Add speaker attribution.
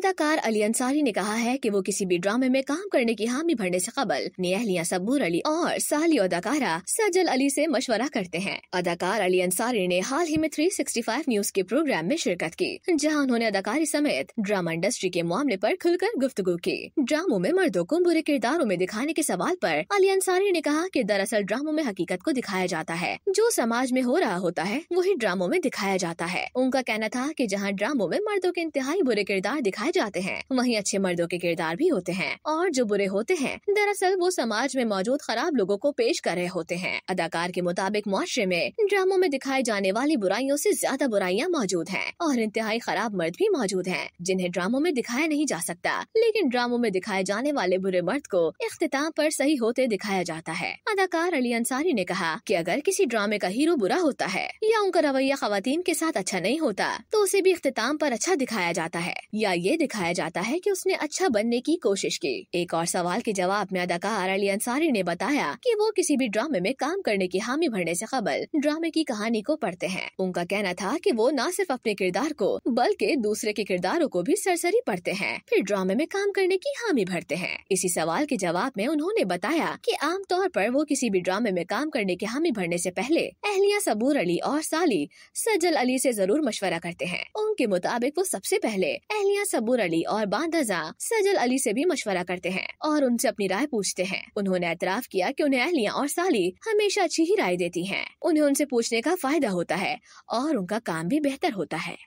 Speaker 1: अदाकार अली अंसारी ने कहा है कि वो किसी भी ड्रामे में काम करने की हामी भरने से कबल निहलिया सबूर अली और साली अदाकारा सजल अली से मशवरा करते हैं अदाकार अली अंसारी ने हाल ही में 365 न्यूज के प्रोग्राम में शिरकत की जहां उन्होंने अदाकारी समेत ड्रामा इंडस्ट्री के मामले पर खुलकर गुफ्तगु की ड्रामो में मर्दों को बुरे किरदारों में दिखाने के सवाल पर अली अंसारी ने कहा कि दरअसल ड्रामो में हकीकत को दिखाया जाता है जो समाज में हो रहा होता है वही ड्रामो में दिखाया जाता है उनका कहना था की जहाँ ड्रामो में मर्दों के इंतहाई बुरे किरदार दिखाए दिखाए जाते हैं वहीं अच्छे मर्दों के किरदार भी होते हैं और जो बुरे होते हैं दरअसल वो समाज में मौजूद खराब लोगों को पेश कर रहे होते हैं अदाकार के मुताबिक मुआरे में ड्रामों में दिखाई जाने वाली बुराइयों से ज्यादा बुराइयां मौजूद हैं और इंतहाई खराब मर्द भी मौजूद हैं जिन्हें ड्रामों में दिखाया नहीं जा सकता लेकिन ड्रामों में दिखाए जाने वाले बुरे मर्द को अख्ताम पर सही होते दिखाया जाता है अदाकार अली अंसारी ने कहा की अगर किसी ड्रामे का हीरो बुरा होता है या उनका रवैया खातन के साथ अच्छा नहीं होता तो उसे भी अख्ताम आरोप अच्छा दिखाया जाता है या ये ये दिखाया जाता है कि उसने अच्छा बनने की कोशिश की एक और सवाल के जवाब में अदाकार अली अंसारी ने बताया कि वो किसी भी ड्रामे में काम करने की हामी भरने से कबल ड्रामे की कहानी को पढ़ते हैं उनका कहना था कि वो न सिर्फ अपने किरदार को बल्कि दूसरे के किरदारों को भी सरसरी पढ़ते हैं फिर ड्रामे में काम करने की हामी भरते हैं इसी सवाल के जवाब में उन्होंने बताया कि आमतौर पर वो किसी भी ड्रामे में काम करने की हामी भरने से पहले अहलिया सबूर अली और साली सजल अली से जरूर मशवरा करते हैं उनके मुताबिक वो सबसे पहले अहलिया सबूर अली और बांदजा सजल अली से भी मशवरा करते हैं और उनसे अपनी राय पूछते हैं उन्होंने एतराफ किया कि उन्हें अहलिया और साली हमेशा अच्छी ही राय देती हैं। उन्हें उनसे पूछने का फायदा होता है और उनका काम भी बेहतर होता है